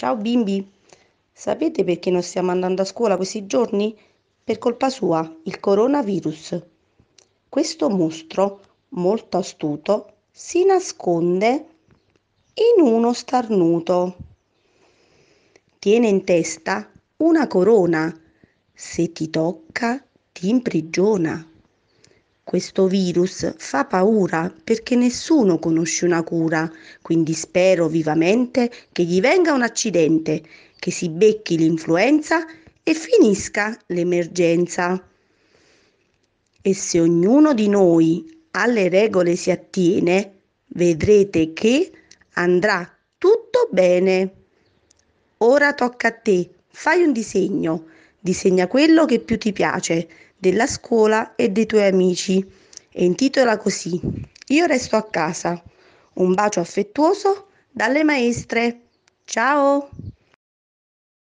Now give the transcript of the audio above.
Ciao bimbi, sapete perché non stiamo andando a scuola questi giorni? Per colpa sua, il coronavirus. Questo mostro, molto astuto, si nasconde in uno starnuto. Tiene in testa una corona. Se ti tocca, ti imprigiona. Questo virus fa paura perché nessuno conosce una cura, quindi spero vivamente che gli venga un accidente, che si becchi l'influenza e finisca l'emergenza. E se ognuno di noi alle regole si attiene, vedrete che andrà tutto bene. Ora tocca a te, fai un disegno Disegna quello che più ti piace, della scuola e dei tuoi amici, e intitola così Io resto a casa. Un bacio affettuoso dalle maestre. Ciao!